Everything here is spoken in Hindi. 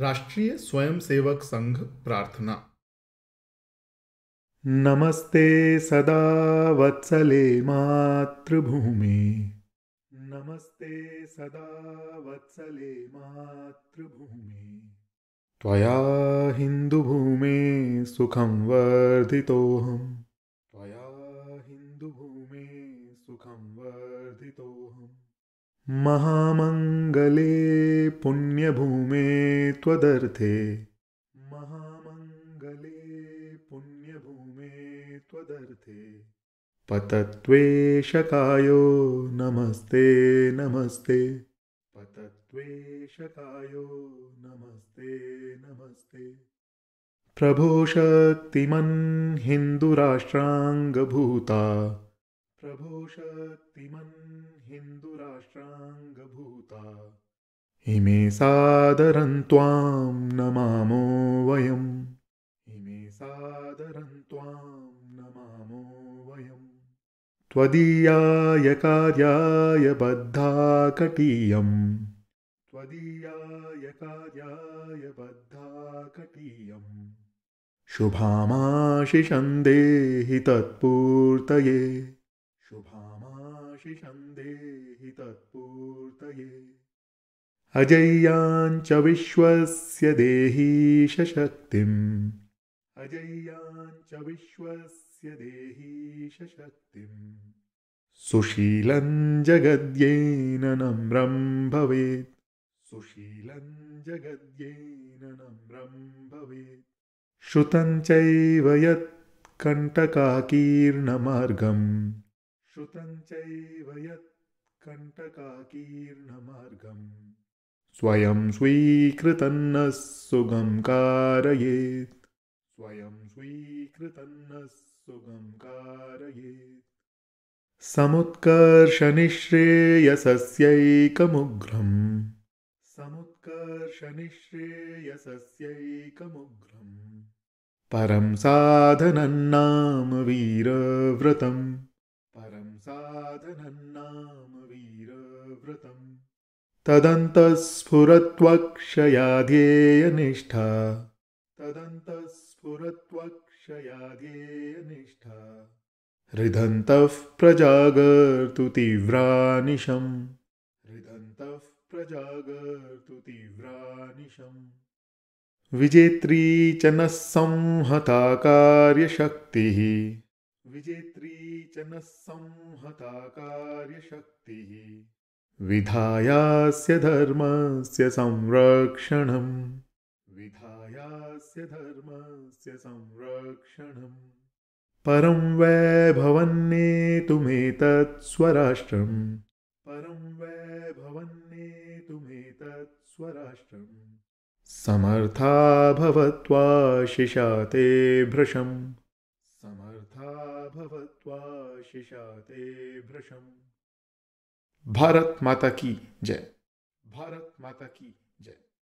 राष्ट्रीय स्वयंसेवक संघ प्रार्थना नमस्ते सदा वत्सले मातृभूमि नमस्ते सदा वत्सले मातृभूमि त्वया हिन्दुभूमे सुखं वर्धितोऽहं त्वया हिन्दुभूमे सुखं वर्धितोऽहम् महामङ्गले पुण्यभूमे त्वदर्थे महामङ्गले पुण्यभूमे त्वदर्थे पतत्वेशकायो नमस्ते नमस्ते पतत्वेशकायो नमस्ते नमस्ते प्रभो शक्तिमन् हिन्दुराष्ट्राङ्गभूता भो हिन्दुराष्ट्राङ्गभूता इमे सादरं त्वां नमामो वयम् इमे सादरं त्वां नमामो वयं त्वदीयाय कार्याय बद्धा कटीयम् त्वदीयाय कार्याय बद्धा कटीयं शुभामाशिषन्देहि तत्पूर्तये शुभामाशिषन्देहि तत्पूर्तये अजय्याञ्च विश्वस्य देहीश शक्तिम् अजय्याञ्च विश्वस्य देहीश शक्तिम् सुशीलम् जगद्येन नम्रं भवेत् सुशीलम् जगद्येन नम्रं भवेत् श्रुतं चैव यत्कण्टकाकीर्णमार्गम् श्रुतञ्चैव यत्कण्टकाकीर्णमार्गम् स्वयं स्वीकृतन्नः सुगं कारयेत् स्वयं स्वीकृतन्नः सुगं कारयेत् समुत्कर्षनिःश्रेयसस्यैकमुग्रम् समुत्कर्षनिःश्रेयसस्यैकमुग्रम् परं साधनन्नाम वीरव्रतम् वीरव्रतम् तदन्तः स्फुरत्वक्षया ध्येयनिष्ठा तदन्तः स्फुरत्वक्षया ध्येयनिष्ठा हृदन्तः प्रजागर्तु तीव्रानिशम् हृदन्तः प्रजागर्तु तीव्रानिशम् विजेत्री च नः संहता कार्यशक्तिः विजेत्री च न संहता कार्यशक्तिः विधायास्य धर्मस्य संरक्षणम् विधायास्य धर्मस्य संरक्षणम् परं वैभवन्नेतुमेतत् स्वराष्ट्रम् परं वैभवन्नेतुमेतत् स्वराष्ट्रम् समर्था भवत्वा शिशाते भृशम् समर्था भारत माता की जय भारत माता की जय